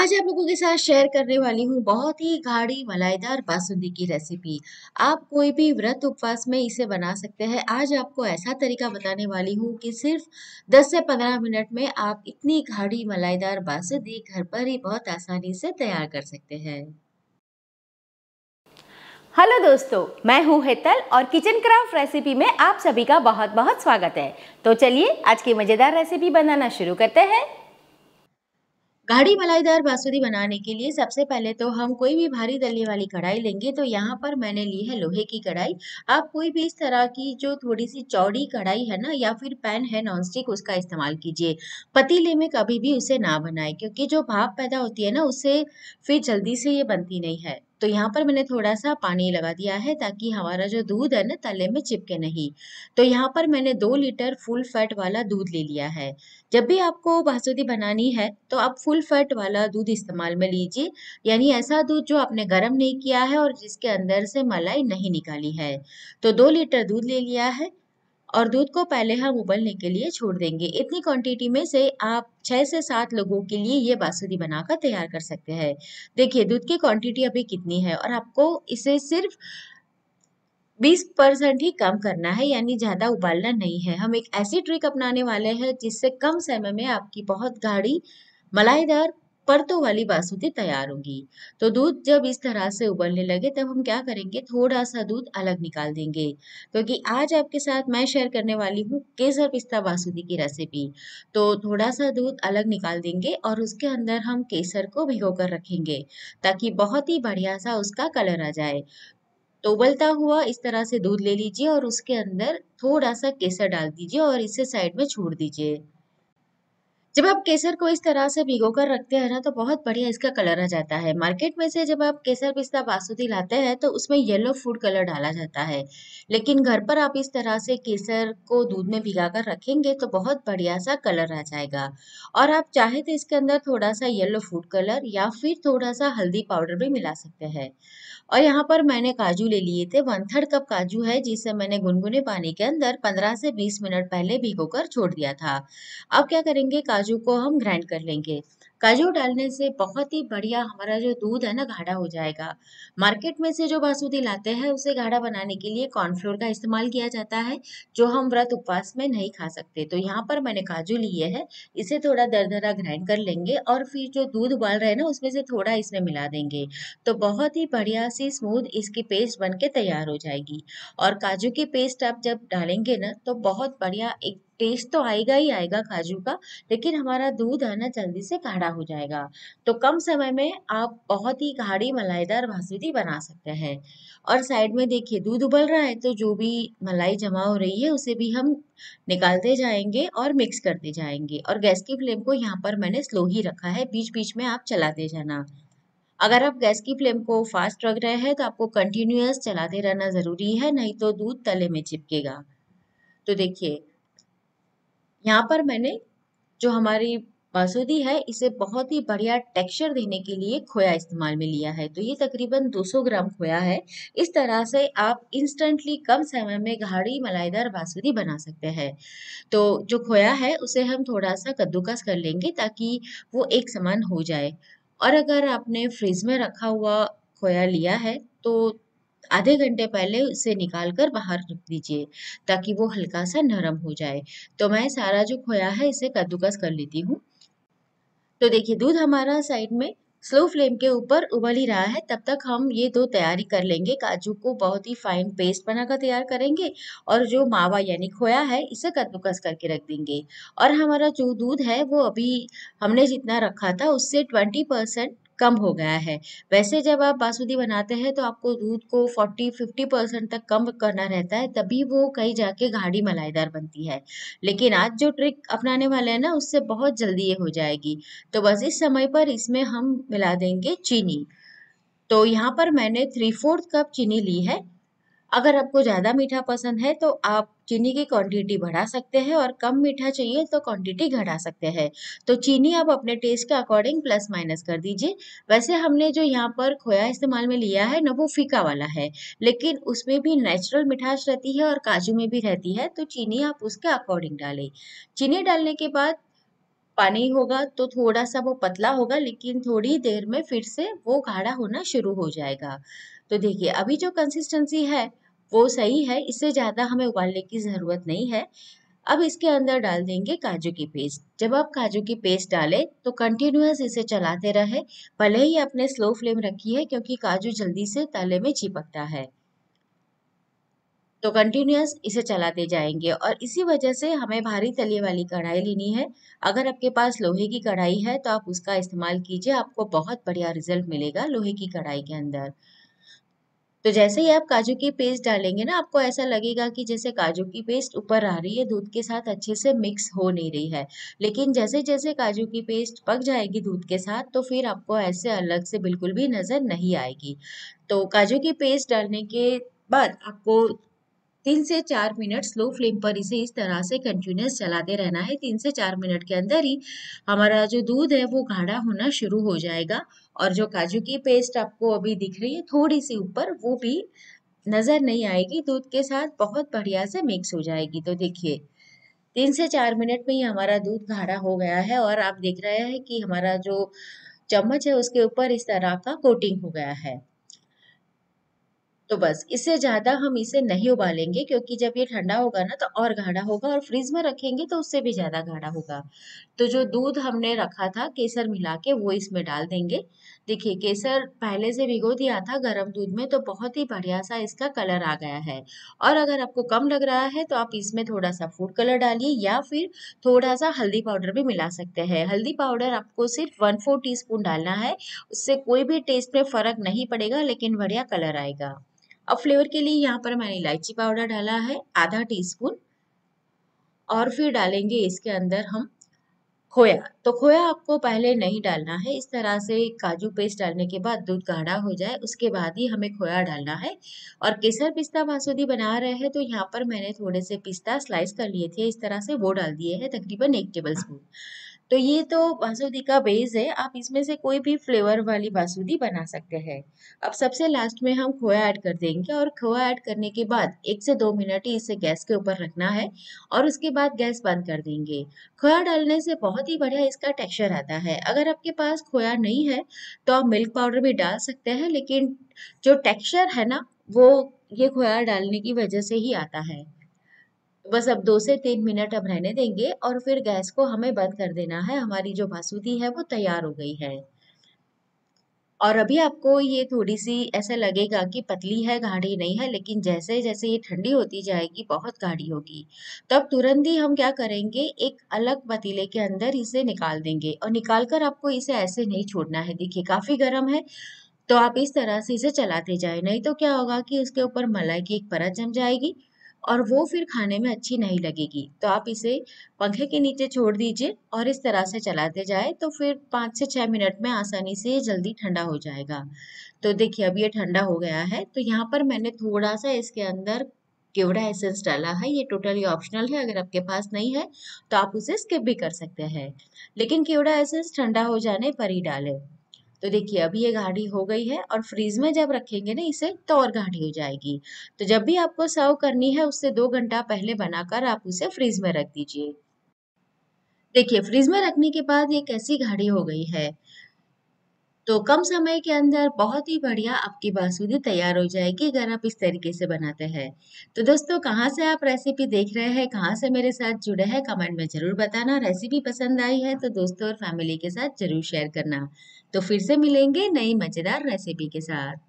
आज आप लोगों के साथ शेयर करने वाली हूँ बहुत ही गाढ़ी मलाईदार बासुंदी की रेसिपी आप कोई भी व्रत उपवास में इसे बना सकते हैं आज आपको ऐसा तरीका बताने वाली हूँ कि सिर्फ 10 से 15 मिनट में आप इतनी गाढ़ी मलाईदार बासुंदी घर पर ही बहुत आसानी से तैयार कर सकते हैं हेलो दोस्तों मैं हूँ हेतल और किचन क्राफ्ट रेसिपी में आप सभी का बहुत बहुत स्वागत है तो चलिए आज की मज़ेदार रेसिपी बनाना शुरू करते हैं गाढ़ी मलाईदार बासुदी बनाने के लिए सबसे पहले तो हम कोई भी भारी तलने वाली कढ़ाई लेंगे तो यहाँ पर मैंने ली है लोहे की कढ़ाई आप कोई भी इस तरह की जो थोड़ी सी चौड़ी कढ़ाई है ना या फिर पैन है नॉनस्टिक उसका इस्तेमाल कीजिए पतीले में कभी भी उसे ना बनाए क्योंकि जो भाप पैदा होती है ना उससे फिर जल्दी से ये बनती नहीं है तो यहाँ पर मैंने थोड़ा सा पानी लगा दिया है ताकि हमारा जो दूध है ना तले में चिपके नहीं तो यहाँ पर मैंने दो लीटर फुल फैट वाला दूध ले लिया है जब भी आपको बासुदी बनानी है तो आप फुल फैट वाला दूध इस्तेमाल में लीजिए यानी ऐसा दूध जो आपने गर्म नहीं किया है और जिसके अंदर से मलाई नहीं निकाली है तो दो लीटर दूध ले लिया है और दूध को पहले हम उबलने के लिए छोड़ देंगे इतनी क्वांटिटी में से आप छः से सात लोगों के लिए ये बासुदी बनाकर तैयार कर सकते हैं देखिए दूध की क्वांटिटी अभी कितनी है और आपको इसे सिर्फ बीस परसेंट ही कम करना है यानी ज़्यादा उबालना नहीं है हम एक ऐसी ट्रिक अपनाने वाले हैं जिससे कम समय में आपकी बहुत गाढ़ी मलाईदार परतों वाली बासुती तैयार होगी तो दूध जब इस तरह से उबलने लगे तब हम क्या करेंगे थोड़ा सा दूध अलग निकाल देंगे क्योंकि आज आपके साथ मैं शेयर करने वाली हूँ केसर पिस्ता बासुती की रेसिपी तो थोड़ा सा दूध अलग निकाल देंगे और उसके अंदर हम केसर को भिगो कर रखेंगे ताकि बहुत ही बढ़िया सा उसका कलर आ जाए तो उबलता हुआ इस तरह से दूध ले लीजिए और उसके अंदर थोड़ा सा केसर डाल दीजिए और इसे साइड में छोड़ दीजिए जब आप केसर को इस तरह से भिगो कर रखते हैं ना तो बहुत बढ़िया इसका कलर आ जाता है मार्केट में से जब आप केसर पिस्ता बासुदी लाते हैं तो उसमें येलो फूड कलर डाला जाता है लेकिन घर पर आप इस तरह से केसर को दूध में भिगा कर रखेंगे तो बहुत बढ़िया सा कलर आ जाएगा और आप चाहे तो इसके अंदर थोड़ा सा येलो फूड कलर या फिर थोड़ा सा हल्दी पाउडर भी मिला सकते हैं और यहाँ पर मैंने काजू ले लिए थे वन थर्ड कप काजू है जिसे मैंने गुनगुने पानी के अंदर पंद्रह से बीस मिनट पहले भिगो कर छोड़ दिया था अब क्या करेंगे काजू काजू को हम ग्राइंड कर लेंगे काजू डालने से बहुत ही बढ़िया हमारा जो दूध है ना गाढ़ा हो जाएगा मार्केट में से जो बासुदी लाते हैं उसे गाढ़ा बनाने के लिए कॉर्नफ्लोर का इस्तेमाल किया जाता है जो हम व्रत उपवास में नहीं खा सकते तो यहाँ पर मैंने काजू लिए है इसे थोड़ा दरदरा ग्राइंड कर लेंगे और फिर जो दूध उबाल रहे हैं ना उसमें से थोड़ा इसमें मिला देंगे तो बहुत ही बढ़िया सी स्मूद इसकी पेस्ट बन के तैयार हो जाएगी और काजू की पेस्ट आप जब डालेंगे ना तो बहुत बढ़िया एक टेस्ट तो आएगा ही आएगा काजू का लेकिन हमारा दूध है ना जल्दी से गाढ़ा हो जाएगा तो कम समय में आप बहुत ही गाढ़ी मलाईदार बासमती बना सकते हैं और साइड में देखिए दूध उबल रहा है तो जो भी मलाई जमा हो रही है उसे भी हम निकालते जाएंगे और मिक्स करते जाएंगे और गैस की फ्लेम को यहाँ पर मैंने स्लो ही रखा है बीच बीच में आप चलाते जाना अगर आप गैस की फ्लेम को फास्ट रख रहे हैं तो आपको कंटिन्यूस चलाते रहना ज़रूरी है नहीं तो दूध तले में चिपकेगा तो देखिए यहाँ पर मैंने जो हमारी बासुदी है इसे बहुत ही बढ़िया टेक्सचर देने के लिए खोया इस्तेमाल में लिया है तो ये तकरीबन 200 ग्राम खोया है इस तरह से आप इंस्टेंटली कम समय में गाढ़ी मलाईदार बासुदी बना सकते हैं तो जो खोया है उसे हम थोड़ा सा कद्दूकस कर लेंगे ताकि वो एक समान हो जाए और अगर आपने फ्रिज में रखा हुआ खोया लिया है तो आधे घंटे पहले उसे निकाल कर बाहर रख दीजिए ताकि वो हल्का सा नरम हो जाए तो मैं सारा जो खोया है इसे कद्दूकस कर लेती हूँ तो देखिए दूध हमारा साइड में स्लो फ्लेम के ऊपर उबल ही रहा है तब तक हम ये दो तैयारी कर लेंगे काजू को बहुत ही फाइन पेस्ट बनाकर तैयार करेंगे और जो मावा यानी खोया है इसे कद्दूकस करके रख देंगे और हमारा जो दूध है वो अभी हमने जितना रखा था उससे ट्वेंटी परसेंट कम हो गया है वैसे जब आप बासुदी बनाते हैं तो आपको दूध को 40 50 परसेंट तक कम करना रहता है तभी वो कहीं जाके गाढ़ी मलाईदार बनती है लेकिन आज जो ट्रिक अपनाने वाले हैं ना उससे बहुत जल्दी ये हो जाएगी तो बस इस समय पर इसमें हम मिला देंगे चीनी तो यहाँ पर मैंने थ्री फोर्थ कप चीनी ली है अगर आपको ज़्यादा मीठा पसंद है तो आप चीनी की क्वांटिटी बढ़ा सकते हैं और कम मीठा चाहिए तो क्वांटिटी घटा सकते हैं तो चीनी आप अपने टेस्ट के अकॉर्डिंग प्लस माइनस कर दीजिए वैसे हमने जो यहाँ पर खोया इस्तेमाल में लिया है ना वो फीका वाला है लेकिन उसमें भी नेचुरल मिठास रहती है और काजू में भी रहती है तो चीनी आप उसके अकॉर्डिंग डालें चीनी डालने के बाद पानी होगा तो थोड़ा सा वो पतला होगा लेकिन थोड़ी देर में फिर से वो गाढ़ा होना शुरू हो जाएगा तो देखिए अभी जो कंसिस्टेंसी है वो सही है इससे ज़्यादा हमें उबालने की ज़रूरत नहीं है अब इसके अंदर डाल देंगे काजू की पेस्ट जब आप काजू की पेस्ट डालें तो कंटिन्यूस इसे चलाते रहे भले ही आपने स्लो फ्लेम रखी है क्योंकि काजू जल्दी से तले में चिपकता है तो कंटिन्यूस इसे चलाते जाएंगे और इसी वजह से हमें भारी तली वाली कढ़ाई लेनी है अगर आपके पास लोहे की कढ़ाई है तो आप उसका इस्तेमाल कीजिए आपको बहुत बढ़िया रिजल्ट मिलेगा लोहे की कढ़ाई के अंदर तो जैसे ही आप काजू की पेस्ट डालेंगे ना आपको ऐसा लगेगा कि जैसे काजू की पेस्ट ऊपर आ रही है दूध के साथ अच्छे से मिक्स हो नहीं रही है लेकिन जैसे जैसे काजू की पेस्ट पक जाएगी दूध के साथ तो फिर आपको ऐसे अलग से बिल्कुल भी नज़र नहीं आएगी तो काजू की पेस्ट डालने के बाद आपको तीन से चार मिनट स्लो फ्लेम पर इसे इस तरह से कंटिन्यूस चलाते रहना है तीन से चार मिनट के अंदर ही हमारा जो दूध है वो गाढ़ा होना शुरू हो जाएगा और जो काजू की पेस्ट आपको अभी दिख रही है थोड़ी सी ऊपर वो भी नज़र नहीं आएगी दूध के साथ बहुत बढ़िया से मिक्स हो जाएगी तो देखिए तीन से चार मिनट में ही हमारा दूध गाढ़ा हो गया है और आप देख रहे हैं कि हमारा जो चम्मच है उसके ऊपर इस तरह का कोटिंग हो गया है तो बस इससे ज़्यादा हम इसे नहीं उबालेंगे क्योंकि जब ये ठंडा होगा ना तो और गाढ़ा होगा और फ्रिज में रखेंगे तो उससे भी ज़्यादा गाढ़ा होगा तो जो दूध हमने रखा था केसर मिला के वो इसमें डाल देंगे देखिए केसर पहले से भिगो दिया था गर्म दूध में तो बहुत ही बढ़िया सा इसका कलर आ गया है और अगर आपको कम लग रहा है तो आप इसमें थोड़ा सा फूड कलर डालिए या फिर थोड़ा सा हल्दी पाउडर भी मिला सकते हैं हल्दी पाउडर आपको सिर्फ वन फोर टी डालना है उससे कोई भी टेस्ट में फ़र्क नहीं पड़ेगा लेकिन बढ़िया कलर आएगा अब फ्लेवर के लिए यहाँ पर मैंने इलायची पाउडर डाला है आधा टीस्पून और फिर डालेंगे इसके अंदर हम खोया तो खोया आपको पहले नहीं डालना है इस तरह से काजू पेस्ट डालने के बाद दूध गाढ़ा हो जाए उसके बाद ही हमें खोया डालना है और केसर पिस्ता बासुदी बना रहे हैं तो यहाँ पर मैंने थोड़े से पिस्ता स्लाइस कर लिए थे इस तरह से वो डाल दिए हैं तकरीबन एक टेबल स्पून तो ये तो बासुदी का बेस है आप इसमें से कोई भी फ्लेवर वाली बासुदी बना सकते हैं अब सबसे लास्ट में हम खोया ऐड कर देंगे और खोया ऐड करने के बाद एक से दो मिनट ही इसे गैस के ऊपर रखना है और उसके बाद गैस बंद कर देंगे खोया डालने से बहुत ही बढ़िया इसका टेक्सचर आता है अगर आपके पास खोया नहीं है तो आप मिल्क पाउडर भी डाल सकते हैं लेकिन जो टेक्स्चर है ना वो ये खोया डालने की वजह से ही आता है बस अब दो से तीन मिनट हम रहने देंगे और फिर गैस को हमें बंद कर देना है हमारी जो बासुदी है वो तैयार हो गई है और अभी आपको ये थोड़ी सी ऐसा लगेगा कि पतली है गाढ़ी नहीं है लेकिन जैसे जैसे ये ठंडी होती जाएगी बहुत गाढ़ी होगी तो अब तुरंत ही हम क्या करेंगे एक अलग पतीले के अंदर इसे निकाल देंगे और निकाल कर आपको इसे ऐसे नहीं छोड़ना है देखिए काफ़ी गर्म है तो आप इस तरह से इसे चलाते जाए नहीं तो क्या होगा कि इसके ऊपर मलाई की एक परत जम जाएगी और वो फिर खाने में अच्छी नहीं लगेगी तो आप इसे पंखे के नीचे छोड़ दीजिए और इस तरह से चलाते जाए तो फिर पाँच से छः मिनट में आसानी से जल्दी ठंडा हो जाएगा तो देखिए अब ये ठंडा हो गया है तो यहाँ पर मैंने थोड़ा सा इसके अंदर केवड़ा एसेंस डाला है ये टोटली ऑप्शनल है अगर आपके पास नहीं है तो आप उसे स्किप भी कर सकते हैं लेकिन केवड़ा एसेंस ठंडा हो जाने पर ही डालें तो देखिए अभी ये गाढ़ी हो गई है और फ्रीज में जब रखेंगे ना इसे तो और गाढ़ी हो जाएगी तो जब भी आपको सर्व करनी है उससे दो घंटा पहले बनाकर आप उसे फ्रीज में रख दीजिए देखिए फ्रीज में रखने के बाद ये कैसी गाढ़ी हो गई है तो कम समय के अंदर बहुत ही बढ़िया आपकी बासुदी तैयार हो जाएगी अगर आप इस तरीके से बनाते हैं तो दोस्तों कहाँ से आप रेसिपी देख रहे हैं कहाँ से मेरे साथ जुड़े हैं कमेंट में ज़रूर बताना रेसिपी पसंद आई है तो दोस्तों और फैमिली के साथ ज़रूर शेयर करना तो फिर से मिलेंगे नई मजेदार रेसिपी के साथ